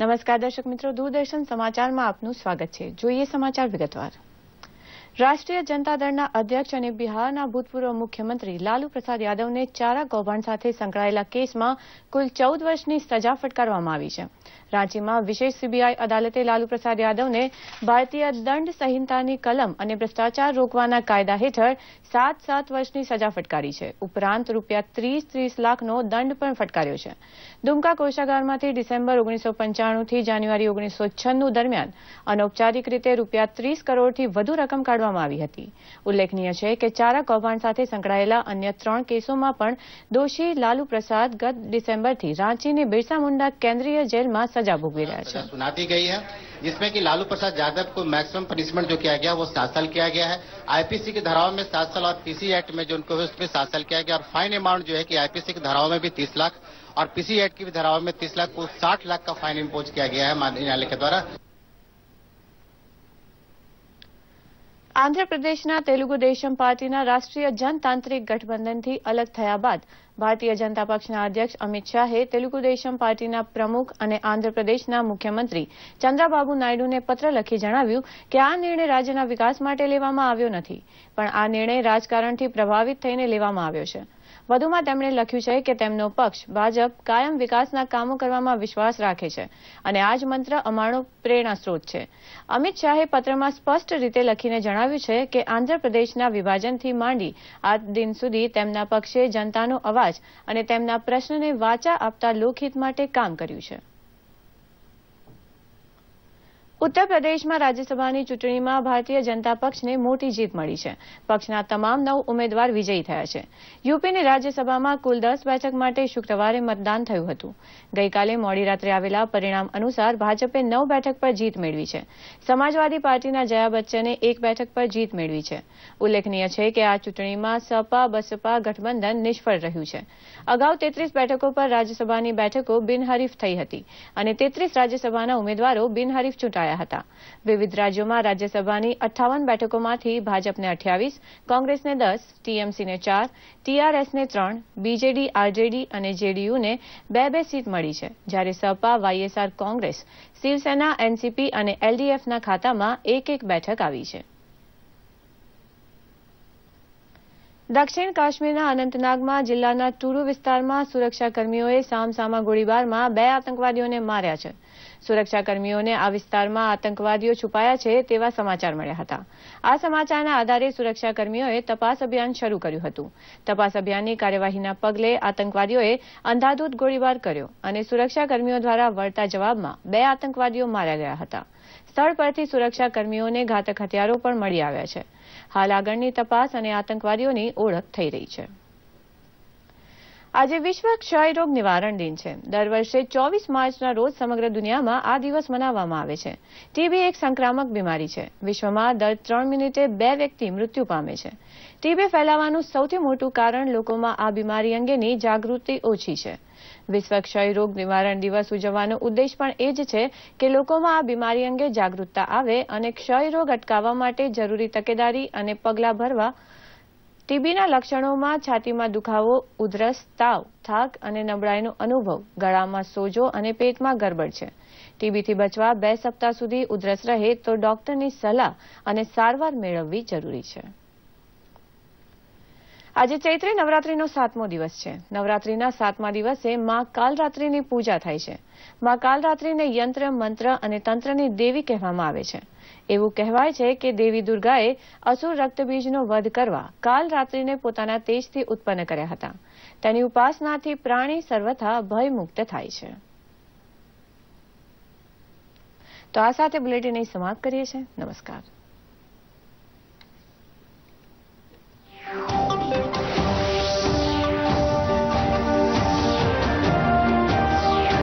નમસ્કાર દર્શક મિત્રો દૂરદર્શન સમાચારમાં આપનું સ્વાગત છે જોઈએ સમાચાર વિગતવાર રાષ્ટ્રીય જનતા દળના અધ્યક્ષ અને બિહારના ભૂતપૂર્વ મુખ્યમંત્રી લાલુ પ્રસાદ યાદવને ચારા કૌભાંડ સાથે સંકળાયેલા કેસમાં કુલ ચૌદ વર્ષની સજા ફટકારવામાં આવી છે રાંચીમાં વિશેષ સીબીઆઈ અદાલતે લાલુ પ્રસાદ યાદવને ભારતીય દંડ સંહિતાની કલમ અને ભ્રષ્ટાચાર રોકવાના કાયદા હેઠળ સાત સાત વર્ષની સજા ફટકારી છે ઉપરાંત રૂપિયા ત્રીસ ત્રીસ લાખનો દંડ પણ ફટકાર્યો છે દુમકા કોષાગારમાંથી ડિસેમ્બર ઓગણીસો પંચાણુથી જાન્યુઆરી ઓગણીસો છન્નું દરમિયાન અનૌપચારિક રીતે રૂપિયા ત્રીસ કરોડથી વધુ રકમ કાઢવા उल्लेखनीय है कि चारा कौभाड साथ ચારા अन्य त्र केसों में दोषी लालू प्रसाद गत डिसेम्बर रांची ने बिरसा मुंडा केन्द्रीय जेल में सजा સજા ભોગવી सुनाती गई है जिसमें कि लालू प्रसाद यादव को मैक्सिमम पनिशमेंट जो किया गया वो सात साल किया गया है आईपीसी की धाराओं में सात साल और पीसी एक्ट में जो उनको उसमें सात साल किया गया और फाइन अमाउंट जो है कि आईपीसी की धाराओं में भी तीस लाख और पीसी एक्ट की भी धाराओं में तीस लाख को साठ लाख का फाइन इम्पोज किया गया है न्यायालय के द्वारा આંધ્રપ્રદેશના તેલુગુ દેશમ પાર્ટીના રાષ્ટ્રીય જનતાંત્રિક ગઠબંધનથી અલગ થયા બાદ ભારતીય જનતા પક્ષના અધ્યક્ષ અમિત શાહે તેલુગુ દેશમ પાર્ટીના પ્રમુખ અને આંધ્રપ્રદેશના મુખ્યમંત્રી ચંદ્રાબાબુ નાયડુને પત્ર લખી જણાવ્યું કે આ નિર્ણય રાજ્યના વિકાસ માટે લેવામાં આવ્યો નથી પણ આ નિર્ણય રાજકારણથી પ્રભાવિત થઈને લેવામાં આવ્યો છે વધુમાં તેમણે લખ્યું છે કે તેમનો પક્ષ ભાજપ કાયમ વિકાસના કામો કરવામાં વિશ્વાસ રાખે છે અને આ જ મંત્ર અમારો પ્રેરણા સ્ત્રોત છે અમિત શાહે પત્રમાં સ્પષ્ટ રીતે લખીને જણાવ્યું છે કે આંધ્રપ્રદેશના વિભાજનથી માંડી આ દિન સુધી તેમના પક્ષે જનતાનો અવાજ અને તેમના પ્રશ્નને વાચા આપતા લોકહિત માટે કામ કર્યું છે ઉત્તર પ્રદેશમાં રાજ્યસભાની ચૂંટણીમાં ભારતીય જનતા પક્ષને મોટી જીત મળી છે પક્ષના તમામ નવ ઉમેદવાર વિજયી થયા છે યુપીની રાજ્યસભામાં કુલ દસ બેઠક માટે શુક્રવારે મતદાન થયું હતું ગઈકાલે મોડી રાત્રે આવેલા પરિણામ અનુસાર ભાજપે નવ બેઠક પર જીત મેળવી છે સમાજવાદી પાર્ટીના જયા બચ્ચને એક બેઠક પર જીત મેળવી છે ઉલ્લેખનીય છે કે આ ચૂંટણીમાં સપા બસપા ગઠબંધન નિષ્ફળ રહ્યું છે અગાઉ તેત્રીસ બેઠકો પર રાજ્યસભાની બેઠકો બિનહરીફ થઈ હતી અને તેત્રીસ રાજ્યસભાના ઉમેદવારો બિનહરીફ ચૂંટાયા ચૂંટાયા હતા વિવિધ રાજ્યોમાં રાજ્યસભાની અઠ્ઠાવન બેઠકોમાંથી ભાજપને અઠ્યાવીસ કોંગ્રેસને દસ ટીએમસીને ચાર ટીઆરએસને ત્રણ બીજેડી આરજેડી અને જેડીયુને બે બે સીટ મળી છે જ્યારે સપા વાયએસઆર કોંગ્રેસ શિવસેના એનસીપી અને એલડીએફના ખાતામાં એક એક બેઠક આવી છે દક્ષિણ કાશ્મીરના અનંતનાગમાં જિલ્લાના ટુરુ વિસ્તારમાં સુરક્ષાકર્મીઓએ સામસામા ગોળીબારમાં બે આતંકવાદીઓને માર્યા છે સુરક્ષાકર્મીઓને આ વિસ્તારમાં આતંકવાદીઓ છુપાયા છે તેવા સમાચાર મળ્યા હતા આ સમાચારના આધારે સુરક્ષાકર્મીઓએ તપાસ અભિયાન શરૂ કર્યું હતું તપાસ અભિયાનની કાર્યવાહીના પગલે આતંકવાદીઓએ અંધાધૂત ગોળીબાર કર્યો અને સુરક્ષાકર્મીઓ દ્વારા વળતા જવાબમાં બે આતંકવાદીઓ માર્યા ગયા હતા સ્થળ પરથી સુરક્ષાકર્મીઓને ઘાતક હથિયારો પણ મળી આવ્યા છે હાલ આગળની તપાસ અને આતંકવાદીઓની ઓળખ થઈ રહી છે આજે વિશ્વ ક્ષય રોગ નિવારણ દિન છે દર વર્ષે ચોવીસ માર્ચના રોજ સમગ્ર દુનિયામાં આ દિવસ મનાવવામાં આવે છે ટીબી એક સંક્રામક બીમારી છે વિશ્વમાં દર ત્રણ મિનિટે બે વ્યક્તિ મૃત્યુ પામે છે ટીબી ફેલાવાનું સૌથી મોટું કારણ લોકોમાં આ બીમારી અંગેની જાગૃતિ ઓછી છે વિશ્વ ક્ષય રોગ નિવારણ દિવસ ઉજવવાનો ઉદ્દેશ પણ એ જ છે કે લોકોમાં આ બીમારી અંગે જાગૃતતા આવે અને ક્ષય રોગ અટકાવવા માટે જરૂરી તકેદારી અને પગલાં ભરવા ટીબીના લક્ષણોમાં છાતીમાં દુખાવો ઉધરસ તાવ થાક અને નબળાઈનો અનુભવ ગળામાં સોજો અને પેટમાં ગરબડ છે ટીબીથી બચવા બે સપ્તાહ સુધી ઉધરસ રહે તો ડોક્ટરની સલાહ અને સારવાર મેળવવી જરૂરી છે આજે ચૈત્રી નવરાત્રીનો સાતમો દિવસ છે નવરાત્રીના સાતમા દિવસે મા કાલરાત્રીની પૂજા થાય છે મા કાલરાત્રીને યંત્ર મંત્ર અને તંત્રની દેવી કહેવામાં આવે છે એવું કહેવાય છે કે દેવી દુર્ગાએ અસુર રક્તબીજનો વધ કરવા કાલરાત્રીને પોતાના તેજથી ઉત્પન્ન કર્યા હતા તેની ઉપાસનાથી પ્રાણી સર્વથા ભયમુક્ત થાય છે તો આ સાથે બુલેટિન સમાપ્ત કરીએ છીએ નમસ્કાર